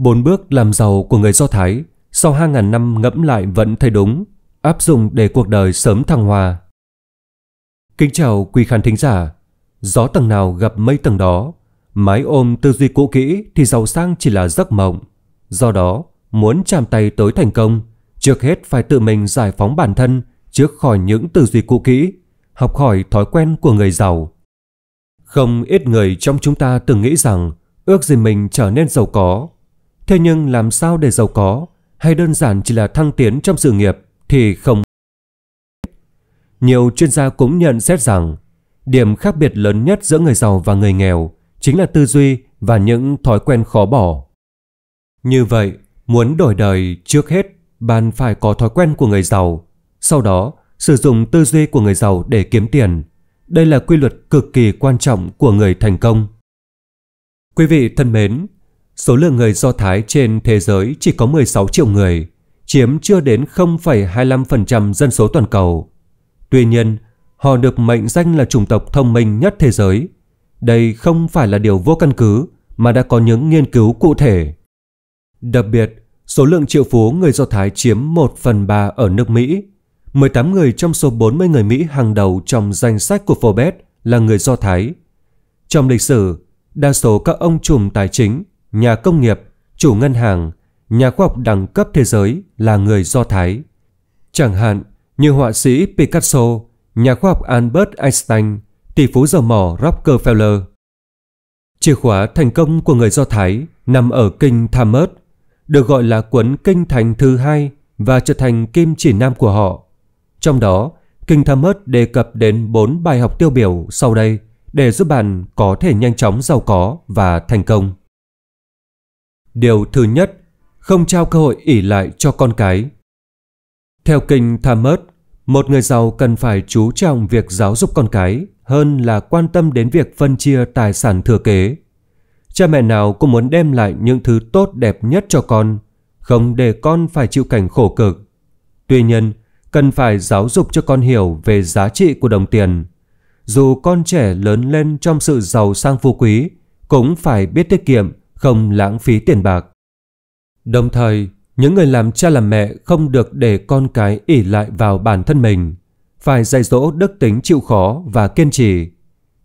Bốn bước làm giàu của người Do Thái sau hàng ngàn năm ngẫm lại vẫn thấy đúng, áp dụng để cuộc đời sớm thăng hoa. Kính chào quý khán thính giả, gió tầng nào gặp mây tầng đó, mái ôm tư duy cũ kỹ thì giàu sang chỉ là giấc mộng. Do đó, muốn chạm tay tới thành công, trước hết phải tự mình giải phóng bản thân trước khỏi những tư duy cũ kỹ, học khỏi thói quen của người giàu. Không ít người trong chúng ta từng nghĩ rằng ước gì mình trở nên giàu có Thế nhưng làm sao để giàu có hay đơn giản chỉ là thăng tiến trong sự nghiệp thì không. Nhiều chuyên gia cũng nhận xét rằng điểm khác biệt lớn nhất giữa người giàu và người nghèo chính là tư duy và những thói quen khó bỏ. Như vậy, muốn đổi đời trước hết bạn phải có thói quen của người giàu, sau đó sử dụng tư duy của người giàu để kiếm tiền. Đây là quy luật cực kỳ quan trọng của người thành công. Quý vị thân mến, số lượng người Do Thái trên thế giới chỉ có 16 triệu người, chiếm chưa đến 0,25% dân số toàn cầu. Tuy nhiên, họ được mệnh danh là chủng tộc thông minh nhất thế giới. Đây không phải là điều vô căn cứ mà đã có những nghiên cứu cụ thể. Đặc biệt, số lượng triệu phú người Do Thái chiếm 1 phần 3 ở nước Mỹ. 18 người trong số 40 người Mỹ hàng đầu trong danh sách của Forbes là người Do Thái. Trong lịch sử, đa số các ông trùm tài chính nhà công nghiệp, chủ ngân hàng, nhà khoa học đẳng cấp thế giới là người Do Thái. Chẳng hạn như họa sĩ Picasso, nhà khoa học Albert Einstein, tỷ phú dầu mỏ Rockefeller. Chìa khóa thành công của người Do Thái nằm ở kinh Talmud, được gọi là cuốn kinh thành thứ hai và trở thành kim chỉ nam của họ. Trong đó, kinh Talmud đề cập đến bốn bài học tiêu biểu sau đây để giúp bạn có thể nhanh chóng giàu có và thành công. Điều thứ nhất, không trao cơ hội ỉ lại cho con cái. Theo kinh Thamớt, một người giàu cần phải chú trọng việc giáo dục con cái hơn là quan tâm đến việc phân chia tài sản thừa kế. Cha mẹ nào cũng muốn đem lại những thứ tốt đẹp nhất cho con, không để con phải chịu cảnh khổ cực. Tuy nhiên, cần phải giáo dục cho con hiểu về giá trị của đồng tiền. Dù con trẻ lớn lên trong sự giàu sang phú quý, cũng phải biết tiết kiệm không lãng phí tiền bạc. Đồng thời, những người làm cha làm mẹ không được để con cái ỉ lại vào bản thân mình, phải dạy dỗ đức tính chịu khó và kiên trì.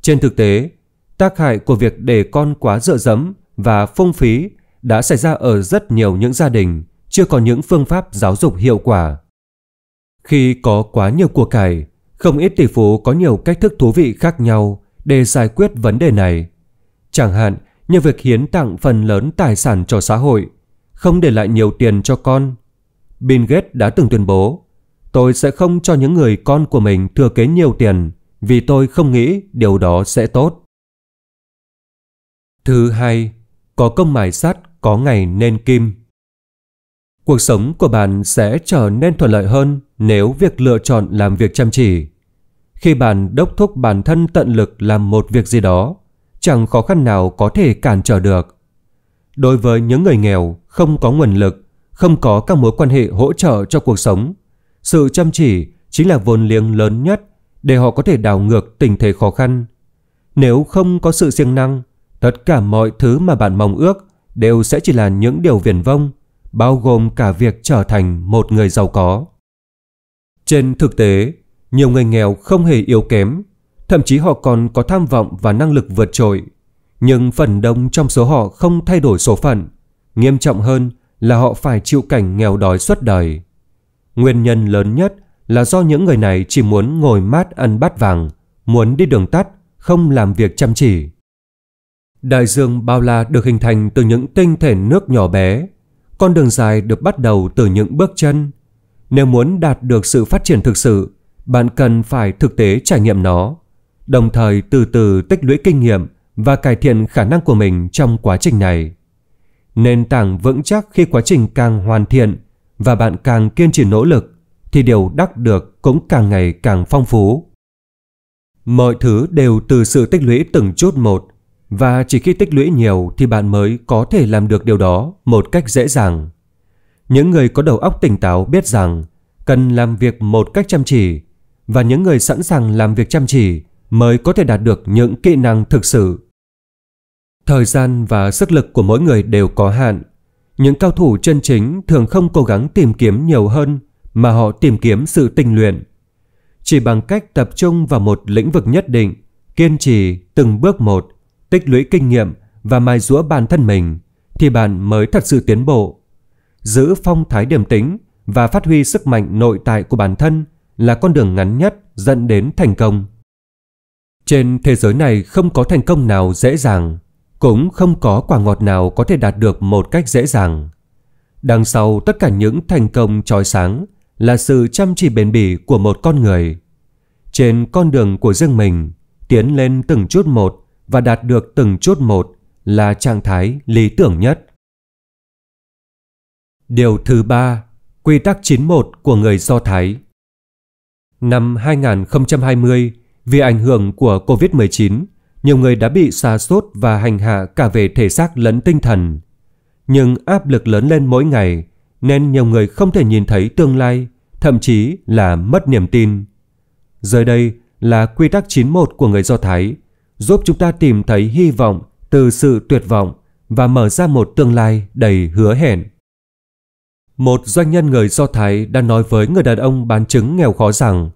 Trên thực tế, tác hại của việc để con quá dựa dẫm và phung phí đã xảy ra ở rất nhiều những gia đình chưa có những phương pháp giáo dục hiệu quả. Khi có quá nhiều của cải, không ít tỷ phú có nhiều cách thức thú vị khác nhau để giải quyết vấn đề này. Chẳng hạn nhưng việc hiến tặng phần lớn tài sản cho xã hội, không để lại nhiều tiền cho con. Bill Gates đã từng tuyên bố, tôi sẽ không cho những người con của mình thừa kế nhiều tiền vì tôi không nghĩ điều đó sẽ tốt. Thứ hai, có công mài sắt có ngày nên kim. Cuộc sống của bạn sẽ trở nên thuận lợi hơn nếu việc lựa chọn làm việc chăm chỉ. Khi bạn đốc thúc bản thân tận lực làm một việc gì đó, chẳng khó khăn nào có thể cản trở được. Đối với những người nghèo, không có nguồn lực, không có các mối quan hệ hỗ trợ cho cuộc sống, sự chăm chỉ chính là vốn liếng lớn nhất để họ có thể đảo ngược tình thế khó khăn. Nếu không có sự siêng năng, tất cả mọi thứ mà bạn mong ước đều sẽ chỉ là những điều viển vông, bao gồm cả việc trở thành một người giàu có. Trên thực tế, nhiều người nghèo không hề yếu kém thậm chí họ còn có tham vọng và năng lực vượt trội. Nhưng phần đông trong số họ không thay đổi số phận. Nghiêm trọng hơn là họ phải chịu cảnh nghèo đói suốt đời. Nguyên nhân lớn nhất là do những người này chỉ muốn ngồi mát ăn bát vàng, muốn đi đường tắt, không làm việc chăm chỉ. Đại dương bao la được hình thành từ những tinh thể nước nhỏ bé. Con đường dài được bắt đầu từ những bước chân. Nếu muốn đạt được sự phát triển thực sự, bạn cần phải thực tế trải nghiệm nó đồng thời từ từ tích lũy kinh nghiệm và cải thiện khả năng của mình trong quá trình này. Nền tảng vững chắc khi quá trình càng hoàn thiện và bạn càng kiên trì nỗ lực thì điều đắc được cũng càng ngày càng phong phú. Mọi thứ đều từ sự tích lũy từng chút một và chỉ khi tích lũy nhiều thì bạn mới có thể làm được điều đó một cách dễ dàng. Những người có đầu óc tỉnh táo biết rằng cần làm việc một cách chăm chỉ và những người sẵn sàng làm việc chăm chỉ mới có thể đạt được những kỹ năng thực sự. Thời gian và sức lực của mỗi người đều có hạn. Những cao thủ chân chính thường không cố gắng tìm kiếm nhiều hơn mà họ tìm kiếm sự tinh luyện. Chỉ bằng cách tập trung vào một lĩnh vực nhất định, kiên trì từng bước một, tích lũy kinh nghiệm và mài dũa bản thân mình thì bạn mới thật sự tiến bộ. Giữ phong thái điềm tĩnh và phát huy sức mạnh nội tại của bản thân là con đường ngắn nhất dẫn đến thành công. Trên thế giới này không có thành công nào dễ dàng, cũng không có quả ngọt nào có thể đạt được một cách dễ dàng. Đằng sau tất cả những thành công trói sáng là sự chăm chỉ bền bỉ của một con người. Trên con đường của riêng mình, tiến lên từng chút một và đạt được từng chút một là trạng thái lý tưởng nhất. Điều thứ ba, quy tắc 91 của người Do Thái. Năm 2020, vì ảnh hưởng của Covid-19, nhiều người đã bị xa sốt và hành hạ cả về thể xác lẫn tinh thần. Nhưng áp lực lớn lên mỗi ngày nên nhiều người không thể nhìn thấy tương lai, thậm chí là mất niềm tin. Giờ đây là quy tắc 91 của người Do Thái, giúp chúng ta tìm thấy hy vọng từ sự tuyệt vọng và mở ra một tương lai đầy hứa hẹn. Một doanh nhân người Do Thái đã nói với người đàn ông bán trứng nghèo khó rằng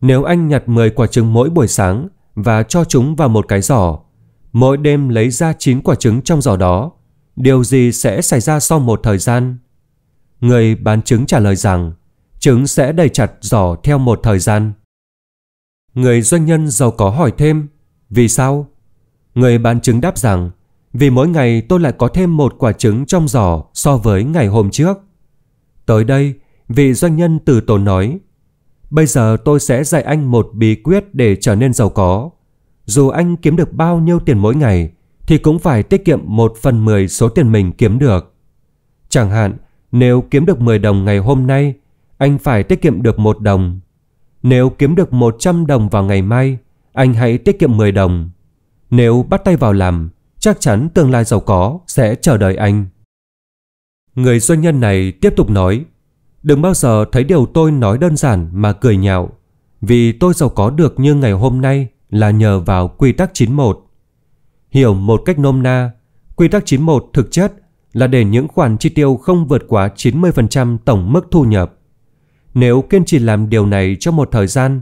nếu anh nhặt 10 quả trứng mỗi buổi sáng và cho chúng vào một cái giỏ, mỗi đêm lấy ra 9 quả trứng trong giỏ đó, điều gì sẽ xảy ra sau một thời gian? Người bán trứng trả lời rằng trứng sẽ đầy chặt giỏ theo một thời gian. Người doanh nhân giàu có hỏi thêm vì sao? Người bán trứng đáp rằng vì mỗi ngày tôi lại có thêm một quả trứng trong giỏ so với ngày hôm trước. Tới đây, vị doanh nhân từ tốn nói Bây giờ tôi sẽ dạy anh một bí quyết để trở nên giàu có. Dù anh kiếm được bao nhiêu tiền mỗi ngày, thì cũng phải tiết kiệm một phần mười số tiền mình kiếm được. Chẳng hạn, nếu kiếm được 10 đồng ngày hôm nay, anh phải tiết kiệm được một đồng. Nếu kiếm được 100 đồng vào ngày mai, anh hãy tiết kiệm 10 đồng. Nếu bắt tay vào làm, chắc chắn tương lai giàu có sẽ chờ đợi anh. Người doanh nhân này tiếp tục nói Đừng bao giờ thấy điều tôi nói đơn giản mà cười nhạo. Vì tôi giàu có được như ngày hôm nay là nhờ vào quy tắc 91. Hiểu một cách nôm na, quy tắc 91 thực chất là để những khoản chi tiêu không vượt quá 90% tổng mức thu nhập. Nếu kiên trì làm điều này trong một thời gian,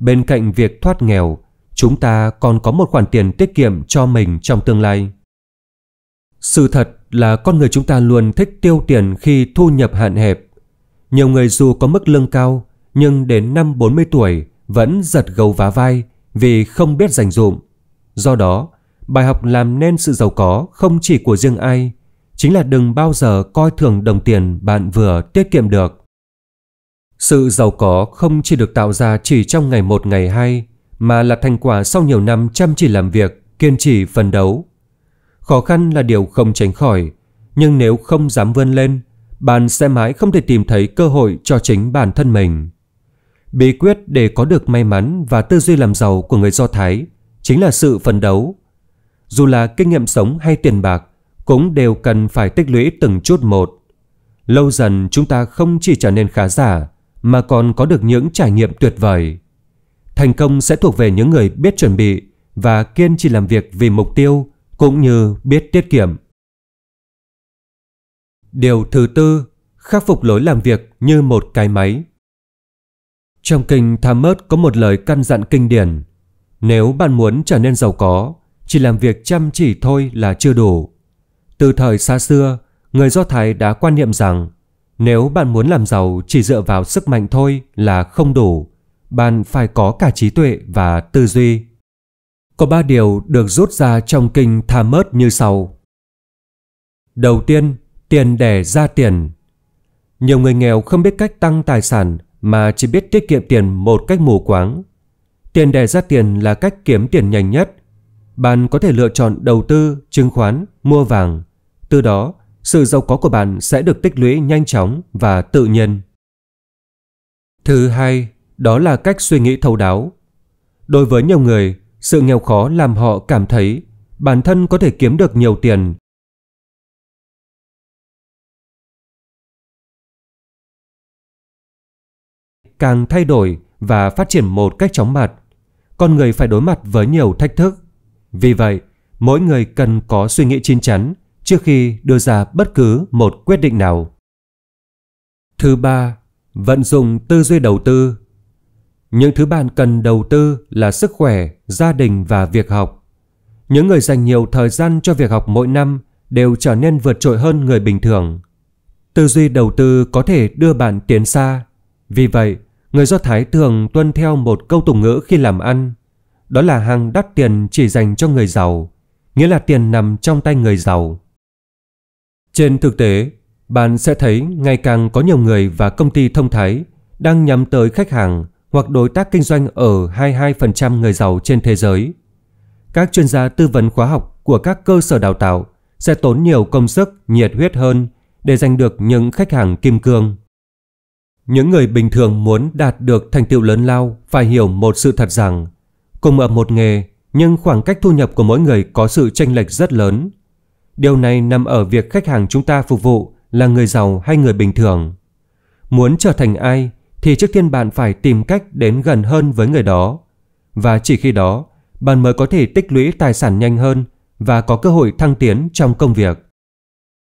bên cạnh việc thoát nghèo, chúng ta còn có một khoản tiền tiết kiệm cho mình trong tương lai. Sự thật là con người chúng ta luôn thích tiêu tiền khi thu nhập hạn hẹp. Nhiều người dù có mức lương cao, nhưng đến năm 40 tuổi vẫn giật gấu vá vai vì không biết dành dụm. Do đó, bài học làm nên sự giàu có không chỉ của riêng ai, chính là đừng bao giờ coi thường đồng tiền bạn vừa tiết kiệm được. Sự giàu có không chỉ được tạo ra chỉ trong ngày một ngày hai, mà là thành quả sau nhiều năm chăm chỉ làm việc, kiên trì phấn đấu. Khó khăn là điều không tránh khỏi, nhưng nếu không dám vươn lên, bạn sẽ mãi không thể tìm thấy cơ hội cho chính bản thân mình. Bí quyết để có được may mắn và tư duy làm giàu của người Do Thái chính là sự phấn đấu. Dù là kinh nghiệm sống hay tiền bạc cũng đều cần phải tích lũy từng chút một. Lâu dần chúng ta không chỉ trở nên khá giả mà còn có được những trải nghiệm tuyệt vời. Thành công sẽ thuộc về những người biết chuẩn bị và kiên trì làm việc vì mục tiêu cũng như biết tiết kiệm. Điều thứ tư, khắc phục lối làm việc như một cái máy. Trong kinh Tham Mớt có một lời căn dặn kinh điển. Nếu bạn muốn trở nên giàu có, chỉ làm việc chăm chỉ thôi là chưa đủ. Từ thời xa xưa, người Do Thái đã quan niệm rằng nếu bạn muốn làm giàu chỉ dựa vào sức mạnh thôi là không đủ, bạn phải có cả trí tuệ và tư duy. Có ba điều được rút ra trong kinh Tham Mớt như sau. Đầu tiên, tiền để ra tiền. Nhiều người nghèo không biết cách tăng tài sản mà chỉ biết tiết kiệm tiền một cách mù quáng. Tiền để ra tiền là cách kiếm tiền nhanh nhất. Bạn có thể lựa chọn đầu tư, chứng khoán, mua vàng. Từ đó, sự giàu có của bạn sẽ được tích lũy nhanh chóng và tự nhiên. Thứ hai, đó là cách suy nghĩ thấu đáo. Đối với nhiều người, sự nghèo khó làm họ cảm thấy bản thân có thể kiếm được nhiều tiền càng thay đổi và phát triển một cách chóng mặt, con người phải đối mặt với nhiều thách thức. Vì vậy, mỗi người cần có suy nghĩ chín chắn trước khi đưa ra bất cứ một quyết định nào. Thứ ba, vận dụng tư duy đầu tư. Những thứ bạn cần đầu tư là sức khỏe, gia đình và việc học. Những người dành nhiều thời gian cho việc học mỗi năm đều trở nên vượt trội hơn người bình thường. Tư duy đầu tư có thể đưa bạn tiến xa. Vì vậy, Người Do Thái thường tuân theo một câu tục ngữ khi làm ăn, đó là hàng đắt tiền chỉ dành cho người giàu, nghĩa là tiền nằm trong tay người giàu. Trên thực tế, bạn sẽ thấy ngày càng có nhiều người và công ty thông thái đang nhắm tới khách hàng hoặc đối tác kinh doanh ở 22% người giàu trên thế giới. Các chuyên gia tư vấn khóa học của các cơ sở đào tạo sẽ tốn nhiều công sức, nhiệt huyết hơn để giành được những khách hàng kim cương. Những người bình thường muốn đạt được thành tựu lớn lao phải hiểu một sự thật rằng cùng ở một nghề nhưng khoảng cách thu nhập của mỗi người có sự chênh lệch rất lớn. Điều này nằm ở việc khách hàng chúng ta phục vụ là người giàu hay người bình thường. Muốn trở thành ai thì trước tiên bạn phải tìm cách đến gần hơn với người đó. Và chỉ khi đó, bạn mới có thể tích lũy tài sản nhanh hơn và có cơ hội thăng tiến trong công việc.